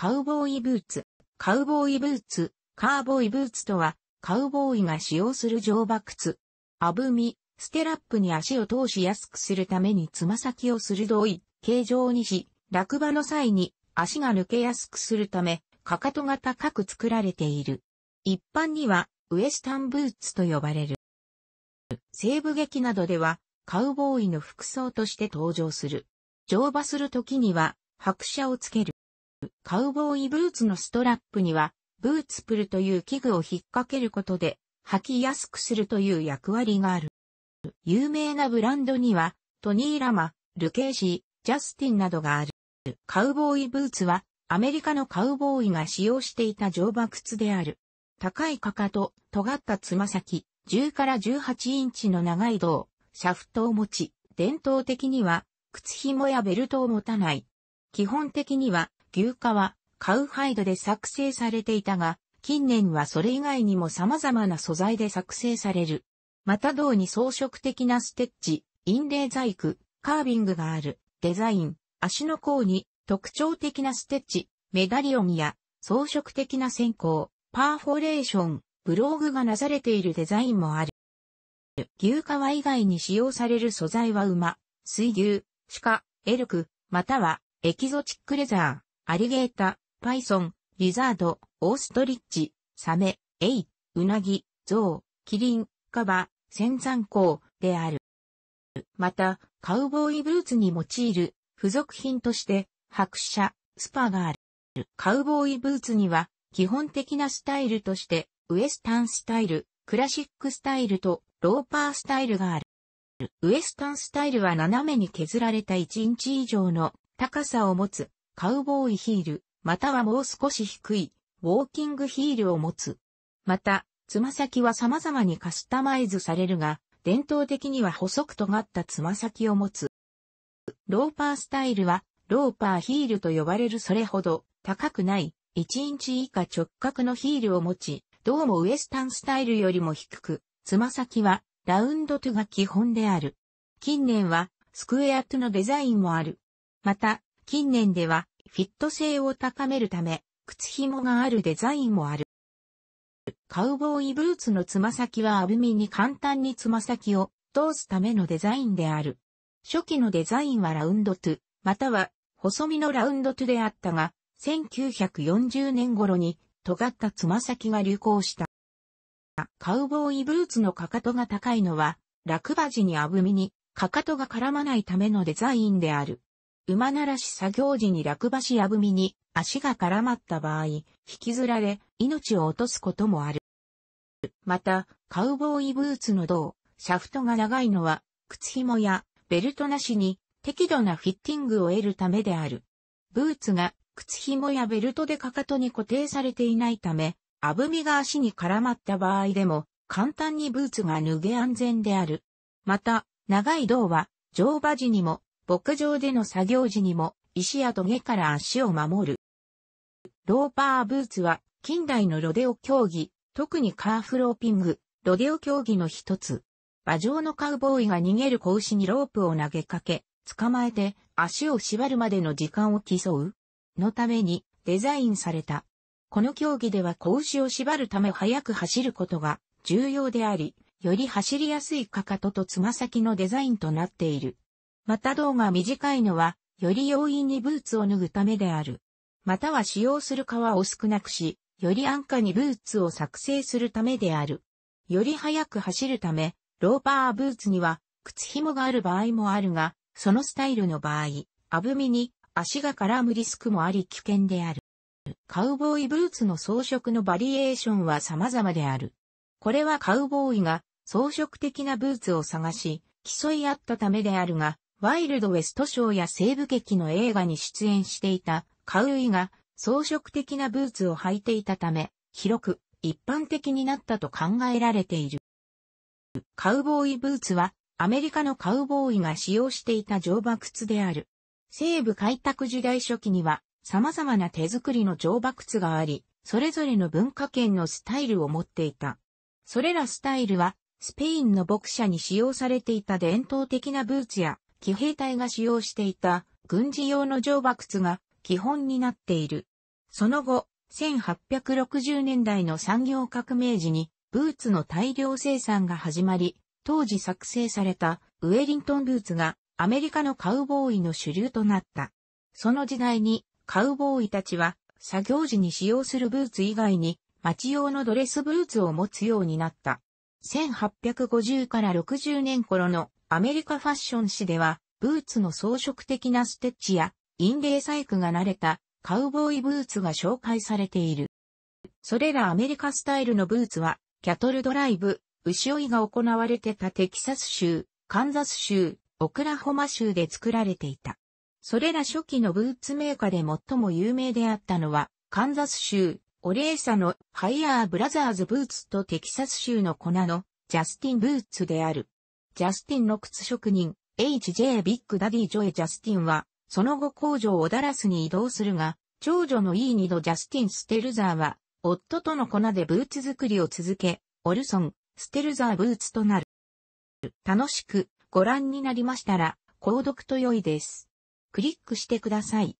カウボーイブーツ。カウボーイブーツ、カーボーイブーツとは、カウボーイが使用する乗馬靴。あぶみ、ステラップに足を通しやすくするためにつま先を鋭い形状にし、落馬の際に足が抜けやすくするため、かかとが高く作られている。一般には、ウエスタンブーツと呼ばれる。西部劇などでは、カウボーイの服装として登場する。乗馬する時には、拍車をつける。カウボーイブーツのストラップには、ブーツプルという器具を引っ掛けることで、履きやすくするという役割がある。有名なブランドには、トニー・ラマ、ルケーシー、ジャスティンなどがある。カウボーイブーツは、アメリカのカウボーイが使用していた乗馬靴である。高いかかと、尖ったつま先、10から18インチの長い胴、シャフトを持ち、伝統的には、靴紐やベルトを持たない。基本的には、牛革、カウハイドで作成されていたが、近年はそれ以外にも様々な素材で作成される。また銅に装飾的なステッチ、インレー細工、カービングがある、デザイン、足の甲に特徴的なステッチ、メダリオンや装飾的な線香、パーフォレーション、ブローグがなされているデザインもある。牛革以外に使用される素材は馬、水牛、鹿、エルク、またはエキゾチックレザー。アリゲータ、パイソン、リザード、オーストリッチ、サメ、エイ、ウナギ、ゾウ、キリン、カバ、仙山港である。また、カウボーイブーツに用いる付属品として、白車、スパがある。カウボーイブーツには、基本的なスタイルとして、ウエスタンスタイル、クラシックスタイルとローパースタイルがある。ウエスタンスタイルは斜めに削られた1インチ以上の高さを持つカウボーイヒール、またはもう少し低い、ウォーキングヒールを持つ。また、つま先は様々にカスタマイズされるが、伝統的には細く尖ったつま先を持つ。ローパースタイルは、ローパーヒールと呼ばれるそれほど高くない1インチ以下直角のヒールを持ち、どうもウエスタンスタイルよりも低く、つま先はラウンドトゥが基本である。近年はスクエアトゥのデザインもある。また、近年ではフィット性を高めるため、靴紐があるデザインもある。カウボーイブーツのつま先はアブミに簡単につま先を通すためのデザインである。初期のデザインはラウンドトゥ、または細身のラウンドトゥであったが、1940年頃に尖ったつま先が流行した。カウボーイブーツのかかとが高いのは、落馬時にアブミにかかとが絡まないためのデザインである。馬ならし作業時に落馬しやぶみに足が絡まった場合、引きずられ命を落とすこともある。また、カウボーイブーツの胴、シャフトが長いのは、靴紐やベルトなしに適度なフィッティングを得るためである。ブーツが靴紐やベルトでかかとに固定されていないため、あぶみが足に絡まった場合でも、簡単にブーツが脱げ安全である。また、長い胴は乗馬時にも牧場での作業時にも石や土下から足を守る。ローパーブーツは近代のロデオ競技、特にカーフローピング、ロデオ競技の一つ。馬上のカウボーイが逃げる子牛にロープを投げかけ、捕まえて足を縛るまでの時間を競うのためにデザインされた。この競技では子牛を縛るため速く走ることが重要であり、より走りやすいかかととつま先のデザインとなっている。また胴が短いのは、より容易にブーツを脱ぐためである。または使用する革を少なくし、より安価にブーツを作成するためである。より速く走るため、ローパーブーツには靴紐がある場合もあるが、そのスタイルの場合、あぶみに足が絡むリスクもあり危険である。カウボーイブーツの装飾のバリエーションは様々である。これはカウボーイが装飾的なブーツを探し、競い合ったためであるが、ワイルドウェストショーや西部劇の映画に出演していたカウイが装飾的なブーツを履いていたため、広く一般的になったと考えられている。カウボーイブーツはアメリカのカウボーイが使用していた乗馬靴である。西部開拓時代初期には様々な手作りの乗馬靴があり、それぞれの文化圏のスタイルを持っていた。それらスタイルはスペインの牧者に使用されていた伝統的なブーツや騎兵隊が使用していた軍事用の乗馬靴が基本になっている。その後、1860年代の産業革命時にブーツの大量生産が始まり、当時作成されたウェリントンブーツがアメリカのカウボーイの主流となった。その時代にカウボーイたちは作業時に使用するブーツ以外に街用のドレスブーツを持つようになった。1850から60年頃のアメリカファッション誌では、ブーツの装飾的なステッチや、インレー細工が慣れたカウボーイブーツが紹介されている。それらアメリカスタイルのブーツは、キャトルドライブ、牛追いが行われてたテキサス州、カンザス州、オクラホマ州で作られていた。それら初期のブーツメーカーで最も有名であったのは、カンザス州、オレーサのハイヤーブラザーズブーツとテキサス州の粉のジャスティンブーツである。ジャスティンの靴職人、H.J. ビッグダディ・ジョエ・ジャスティンは、その後工場をダラスに移動するが、長女の E2 度ジャスティン・ステルザーは、夫との粉でブーツ作りを続け、オルソン、ステルザーブーツとなる。楽しくご覧になりましたら、購読と良いです。クリックしてください。